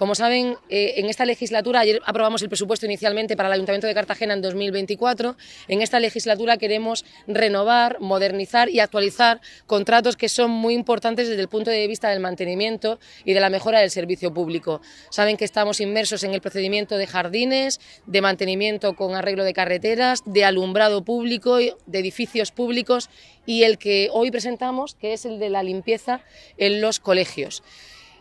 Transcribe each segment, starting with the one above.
Como saben, eh, en esta legislatura, ayer aprobamos el presupuesto inicialmente para el Ayuntamiento de Cartagena en 2024, en esta legislatura queremos renovar, modernizar y actualizar contratos que son muy importantes desde el punto de vista del mantenimiento y de la mejora del servicio público. Saben que estamos inmersos en el procedimiento de jardines, de mantenimiento con arreglo de carreteras, de alumbrado público, de edificios públicos y el que hoy presentamos, que es el de la limpieza en los colegios.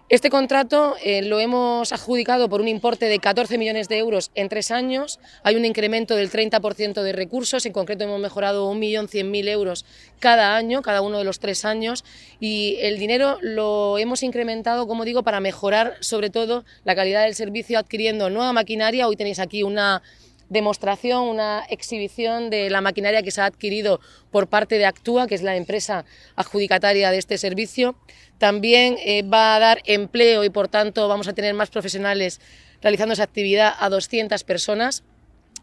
Este contrato eh, lo hemos adjudicado por un importe de 14 millones de euros en tres años. Hay un incremento del 30% de recursos. En concreto, hemos mejorado 1.100.000 euros cada año, cada uno de los tres años. Y el dinero lo hemos incrementado, como digo, para mejorar sobre todo la calidad del servicio adquiriendo nueva maquinaria. Hoy tenéis aquí una demostración, una exhibición de la maquinaria que se ha adquirido por parte de Actúa, que es la empresa adjudicataria de este servicio. También eh, va a dar empleo y, por tanto, vamos a tener más profesionales realizando esa actividad a 200 personas.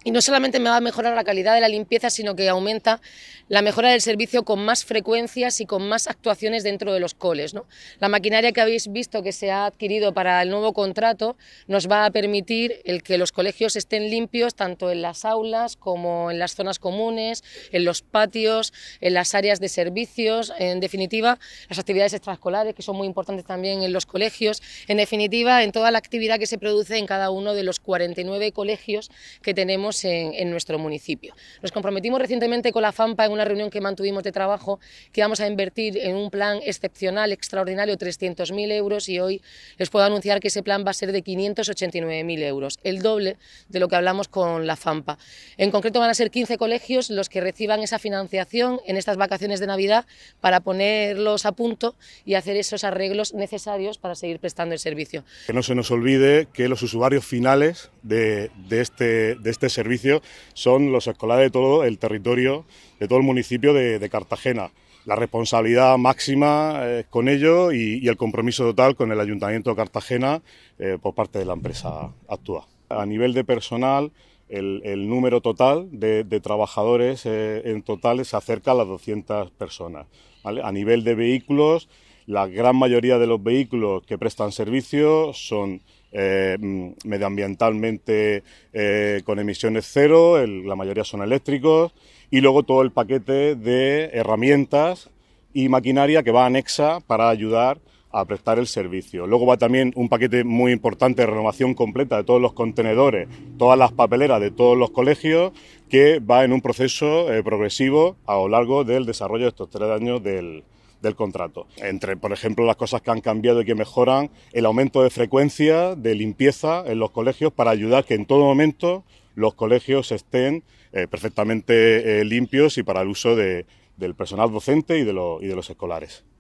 Y no solamente me va a mejorar la calidad de la limpieza, sino que aumenta la mejora del servicio con más frecuencias y con más actuaciones dentro de los coles. La maquinaria que habéis visto que se ha adquirido para el nuevo contrato nos va a permitir el que los colegios estén limpios tanto en las aulas como en las zonas comunes, en los patios, en las áreas de servicios, en definitiva, las actividades extraescolares que son muy importantes también en los colegios, en definitiva, en toda la actividad que se produce en cada uno de los 49 colegios que tenemos en, nuestro municipio. Nos comprometimos recientemente con la FAMPA en una reunión que mantuvimos de trabajo que íbamos a invertir en un plan excepcional, extraordinario, 300.000 euros y hoy les puedo anunciar que ese plan va a ser de 589.000 euros, el doble de lo que hablamos con la FAMPA. En concreto van a ser 15 colegios los que reciban esa financiación en estas vacaciones de Navidad para ponerlos a punto y hacer esos arreglos necesarios para seguir prestando el servicio. Que no se nos olvide que los usuarios finales de este, de este servicio son los escolares de todo el territorio, de todo el municipio de, Cartagena. La responsabilidad máxima con ello y, el compromiso total con el Ayuntamiento de Cartagena eh, por parte de la empresa actual. A nivel de personal, el, número total de, trabajadores eh, en total se acerca a las 200 personas. A nivel de vehículos, la gran mayoría de los vehículos que prestan servicio son eh, medioambientalmente eh, con emisiones cero, la mayoría son eléctricos, y luego todo el paquete de herramientas y maquinaria que va anexa para ayudar a prestar el servicio. Luego va también un paquete muy importante de renovación completa de todos los contenedores, todas las papeleras de todos los colegios, que va en un proceso eh, progresivo a lo largo del desarrollo de estos tres años del, del contrato. Entre, por ejemplo, las cosas que han cambiado y que mejoran, el aumento de frecuencia de limpieza en los colegios para ayudar que en todo momento los colegios estén eh, perfectamente eh, limpios y para el uso de, del personal docente y de los escolares.